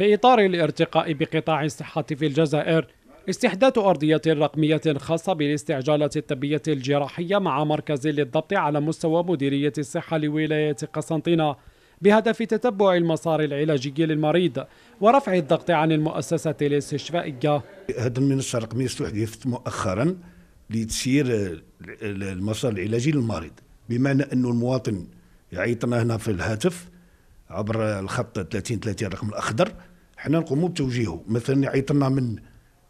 في إطار الارتقاء بقطاع الصحة في الجزائر استحداث أرضية رقمية خاصة بالاستعجالات الطبية الجراحية مع مركز للضبط على مستوى مديرية الصحة لولاية قسنطينة بهدف تتبع المسار العلاجي للمريض ورفع الضغط عن المؤسسة الاستشفائية هذا المنصة الرقمية استحدثت مؤخرا لتسيير المسار العلاجي للمريض بمعنى أن المواطن يعيطنا هنا في الهاتف عبر الخط 30 30 الرقم الاخضر حنا نقوموا بتوجيهه مثلا يعيط لنا من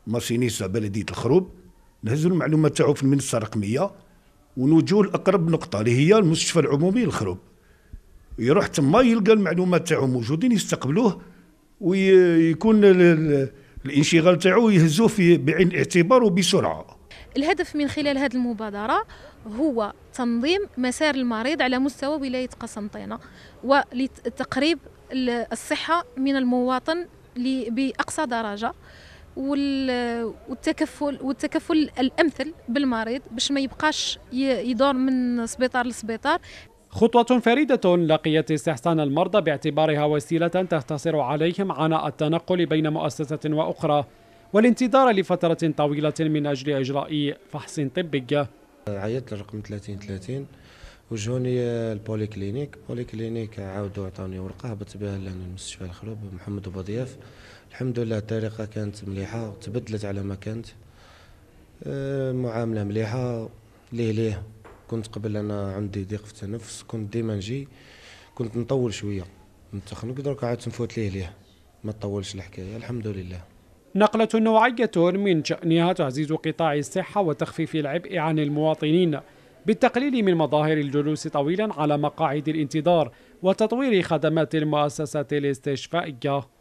ماسينيسا بلديه الخروب نهزوا المعلومات تاعو في المنصه الرقميه ونوجهوا لاقرب نقطه اللي هي المستشفى العمومي الخروب يروح تما يلقى المعلومات تاعو موجودين يستقبلوه ويكون الانشغال تاعو يهزوه في بعين الاعتبار وبسرعه الهدف من خلال هذه المبادرة هو تنظيم مسار المريض على مستوى ولاية قسنطينة ولتقريب الصحة من المواطن بأقصى درجة والتكفل والتكفل الامثل بالمريض باش ما يبقاش يدور من سبيطار لسبيطار خطوة فريدة لقيت استحسان المرضى باعتبارها وسيلة تختصر عليهم عناء التنقل بين مؤسسة وأخرى والانتظار لفترة طويلة من أجل إجراء فحص طبي عيطت للرقم 30 وجوني البولي كلينيك بولي كلينيك عاودوا عطاوني ورقه هبطت بها للمستشفى الخلوب محمد ضياف الحمد لله الطريقه كانت مليحه تبدلت على ما كانت أه، معامله مليحه ليه ليه كنت قبل انا عندي ضيق في التنفس كنت ديما نجي كنت نطول شويه نتخنق درك عاد نفوت ليه ليه ما تطولش الحكايه الحمد لله نقلة نوعية من شأنها تعزيز قطاع الصحة وتخفيف العبء عن المواطنين بالتقليل من مظاهر الجلوس طويلا على مقاعد الانتظار وتطوير خدمات المؤسسات الاستشفائية